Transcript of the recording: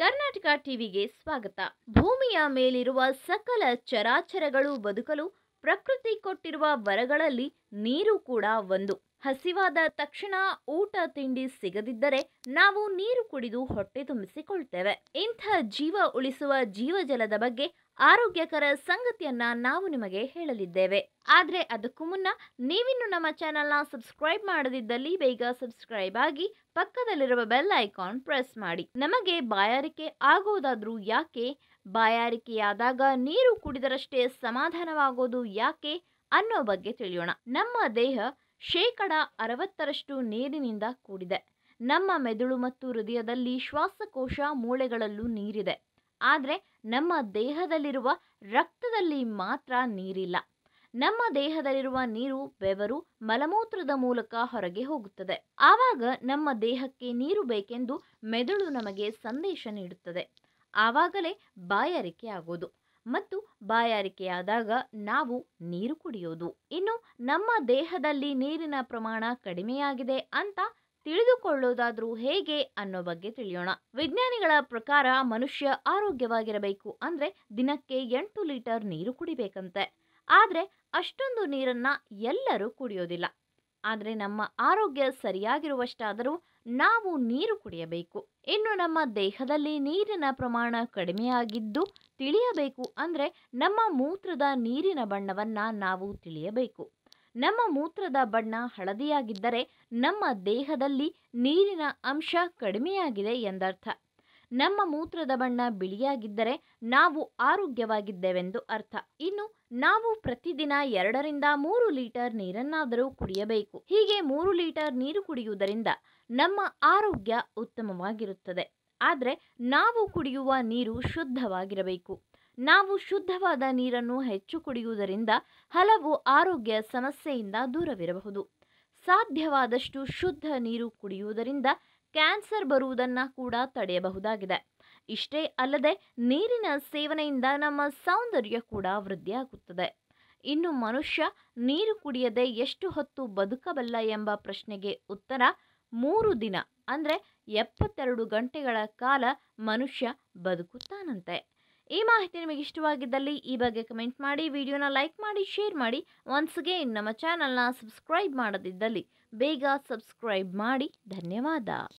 ಕರ್ನಾಟಕ ಟಿವಿಗೆ ಸ್ವಾಗತ ಭೂಮಿಯ ಮೇಲಿರುವ ಸಕಲ ಚರಾಚರಗಳು ಬದುಕಲು ಪ್ರಕೃತಿ ಕೊಟ್ಟಿರುವ ವರಗಳಲ್ಲಿ ನೀರು ಕೂಡ ಒಂದು ಹಸಿವಾದ ತಕ್ಷಣ ಊಟ ತಿಂಡಿ ಸಿಗದಿದ್ದರೆ ನಾವು ನೀರು ಕುಡಿದು ಹೊಟ್ಟೆ ತುಂಬಿಸಿಕೊಳ್ತೇವೆ ಇಂಥ ಜೀವ ಉಳಿಸುವ ಜೀವಜಲದ ಬಗ್ಗೆ ಆರೋಗ್ಯಕರ ಸಂಗತಿಯನ್ನ ನಾವು ನಿಮಗೆ ಹೇಳಲಿದ್ದೇವೆ ಆದರೆ ಅದಕ್ಕೂ ಮುನ್ನ ನೀವಿನ್ನು ನಮ್ಮ ಚಾನೆಲ್ನ ಸಬ್ಸ್ಕ್ರೈಬ್ ಮಾಡದಿದ್ದಲ್ಲಿ ಬೇಗ ಸಬ್ಸ್ಕ್ರೈಬ್ ಆಗಿ ಪಕ್ಕದಲ್ಲಿರುವ ಬೆಲ್ ಐಕಾನ್ ಪ್ರೆಸ್ ಮಾಡಿ ನಮಗೆ ಬಾಯಾರಿಕೆ ಆಗೋದಾದ್ರೂ ಯಾಕೆ ಬಾಯಾರಿಕೆಯಾದಾಗ ನೀರು ಕುಡಿದರಷ್ಟೇ ಸಮಾಧಾನವಾಗೋದು ಯಾಕೆ ಅನ್ನೋ ಬಗ್ಗೆ ತಿಳಿಯೋಣ ನಮ್ಮ ದೇಹ ಶೇಕಡ ಅರವತ್ತರಷ್ಟು ನೀರಿನಿಂದ ಕೂಡಿದೆ ನಮ್ಮ ಮೆದುಳು ಮತ್ತು ಹೃದಯದಲ್ಲಿ ಶ್ವಾಸಕೋಶ ಮೂಳೆಗಳಲ್ಲೂ ನೀರಿದೆ ಆದರೆ ನಮ್ಮ ದೇಹದಲ್ಲಿರುವ ರಕ್ತದಲ್ಲಿ ಮಾತ್ರ ನೀರಿಲ್ಲ ನಮ್ಮ ದೇಹದಲ್ಲಿರುವ ನೀರು ಬೆವರು ಮಲಮೂತ್ರದ ಮೂಲಕ ಹೊರಗೆ ಹೋಗುತ್ತದೆ ಆವಾಗ ನಮ್ಮ ದೇಹಕ್ಕೆ ನೀರು ಬೇಕೆಂದು ಮೆದುಳು ನಮಗೆ ಸಂದೇಶ ನೀಡುತ್ತದೆ ಆವಾಗಲೇ ಬಾಯಾರಿಕೆ ಆಗೋದು ಮತ್ತು ಬಾಯಾರಿಕೆಯಾದಾಗ ನಾವು ನೀರು ಕುಡಿಯೋದು ಇನ್ನು ನಮ್ಮ ದೇಹದಲ್ಲಿ ನೀರಿನ ಪ್ರಮಾಣ ಕಡಿಮೆಯಾಗಿದೆ ಅಂತ ತಿಳಿದುಕೊಳ್ಳೋದಾದ್ರೂ ಹೇಗೆ ಅನ್ನೋ ಬಗ್ಗೆ ತಿಳಿಯೋಣ ವಿಜ್ಞಾನಿಗಳ ಪ್ರಕಾರ ಮನುಷ್ಯ ಆರೋಗ್ಯವಾಗಿರಬೇಕು ಅಂದ್ರೆ ದಿನಕ್ಕೆ ಎಂಟು ಲೀಟರ್ ನೀರು ಕುಡಿಬೇಕಂತೆ ಆದರೆ ಅಷ್ಟೊಂದು ನೀರನ್ನ ಎಲ್ಲರೂ ಕುಡಿಯೋದಿಲ್ಲ ಆದರೆ ನಮ್ಮ ಆರೋಗ್ಯ ಸರಿಯಾಗಿರುವಷ್ಟಾದರೂ ನಾವು ನೀರು ಕುಡಿಯಬೇಕು ಇನ್ನು ನಮ್ಮ ದೇಹದಲ್ಲಿ ನೀರಿನ ಪ್ರಮಾಣ ಕಡಿಮೆಯಾಗಿದ್ದು ತಿಳಿಯಬೇಕು ಅಂದರೆ ನಮ್ಮ ಮೂತ್ರದ ನೀರಿನ ಬಣ್ಣವನ್ನು ನಾವು ತಿಳಿಯಬೇಕು ನಮ್ಮ ಮೂತ್ರದ ಬಣ್ಣ ಹಳದಿಯಾಗಿದ್ದರೆ ನಮ್ಮ ದೇಹದಲ್ಲಿ ನೀರಿನ ಅಂಶ ಕಡಿಮೆಯಾಗಿದೆ ಎಂದರ್ಥ ನಮ್ಮ ಮೂತ್ರದ ಬಣ್ಣ ಬಿಳಿಯಾಗಿದ್ದರೆ ನಾವು ಆರೋಗ್ಯವಾಗಿದ್ದೇವೆಂದು ಅರ್ಥ ಇನ್ನು ನಾವು ಪ್ರತಿದಿನ ಎರಡರಿಂದ ಮೂರು ಲೀಟರ್ ನೀರನ್ನಾದರೂ ಕುಡಿಯಬೇಕು ಹೀಗೆ ಮೂರು ಲೀಟರ್ ನೀರು ಕುಡಿಯುವುದರಿಂದ ನಮ್ಮ ಆರೋಗ್ಯ ಉತ್ತಮವಾಗಿರುತ್ತದೆ ಆದರೆ ನಾವು ಕುಡಿಯುವ ನೀರು ಶುದ್ಧವಾಗಿರಬೇಕು ನಾವು ಶುದ್ಧವಾದ ನೀರನ್ನು ಹೆಚ್ಚು ಕುಡಿಯುವುದರಿಂದ ಹಲವು ಆರೋಗ್ಯ ಸಮಸ್ಯೆಯಿಂದ ದೂರವಿರಬಹುದು ಸಾಧ್ಯವಾದಷ್ಟು ಶುದ್ಧ ನೀರು ಕುಡಿಯುವುದರಿಂದ ಕ್ಯಾನ್ಸರ್ ಬರುವುದನ್ನು ಕೂಡ ತಡೆಯಬಹುದಾಗಿದೆ ಇಷ್ಟೇ ಅಲ್ಲದೆ ನೀರಿನ ಸೇವನೆಯಿಂದ ನಮ್ಮ ಸೌಂದರ್ಯ ಕೂಡ ವೃದ್ಧಿಯಾಗುತ್ತದೆ ಇನ್ನು ಮನುಷ್ಯ ನೀರು ಕುಡಿಯದೆ ಎಷ್ಟು ಹೊತ್ತು ಬದುಕಬಲ್ಲ ಎಂಬ ಪ್ರಶ್ನೆಗೆ ಉತ್ತರ ಮೂರು ದಿನ ಅಂದರೆ ಎಪ್ಪತ್ತೆರಡು ಗಂಟೆಗಳ ಕಾಲ ಮನುಷ್ಯ ಬದುಕುತ್ತಾನಂತೆ ಈ ಮಾಹಿತಿ ನಿಮಗೆ ಇಷ್ಟವಾಗಿದ್ದಲ್ಲಿ ಈ ಬಗ್ಗೆ ಕಮೆಂಟ್ ಮಾಡಿ ವಿಡಿಯೋನ ಲೈಕ್ ಮಾಡಿ ಶೇರ್ ಮಾಡಿ ಒನ್ಸ್ ಅಗೇನ್ ನಮ್ಮ ಚಾನಲ್ನ ಸಬ್ಸ್ಕ್ರೈಬ್ ಮಾಡದಿದ್ದಲ್ಲಿ ಬೇಗ ಸಬ್ಸ್ಕ್ರೈಬ್ ಮಾಡಿ ಧನ್ಯವಾದ